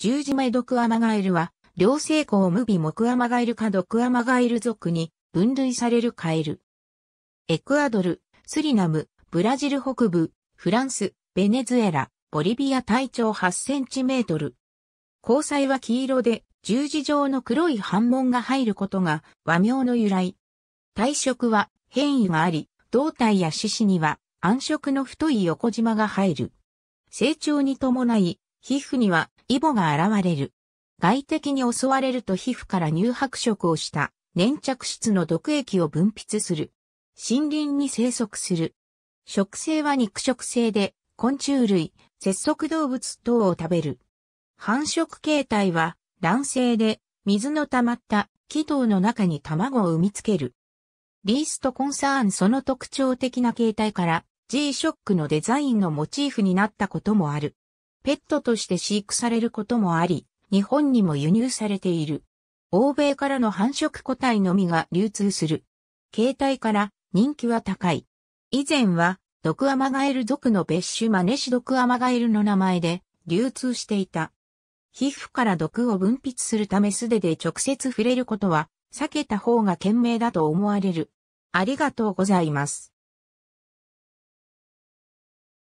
十字目毒アマガエルは、両性項無モ木アマガエルか毒アマガエル属に分類されるカエル。エクアドル、スリナム、ブラジル北部、フランス、ベネズエラ、ボリビア体長8センチメートル。交際は黄色で、十字状の黒い反紋が入ることが和名の由来。体色は変異があり、胴体や獅子には暗色の太い横縞が入る。成長に伴い、皮膚にはイボが現れる。外敵に襲われると皮膚から乳白色をした粘着質の毒液を分泌する。森林に生息する。食性は肉食性で、昆虫類、節足動物等を食べる。繁殖形態は卵性で、水の溜まった気筒の中に卵を産みつける。リースとコンサーンその特徴的な形態から g ショックのデザインのモチーフになったこともある。ペットとして飼育されることもあり、日本にも輸入されている。欧米からの繁殖個体のみが流通する。携帯から人気は高い。以前は、毒アマガエル族の別種マネシ毒アマガエルの名前で流通していた。皮膚から毒を分泌するため素手で直接触れることは避けた方が賢明だと思われる。ありがとうございます。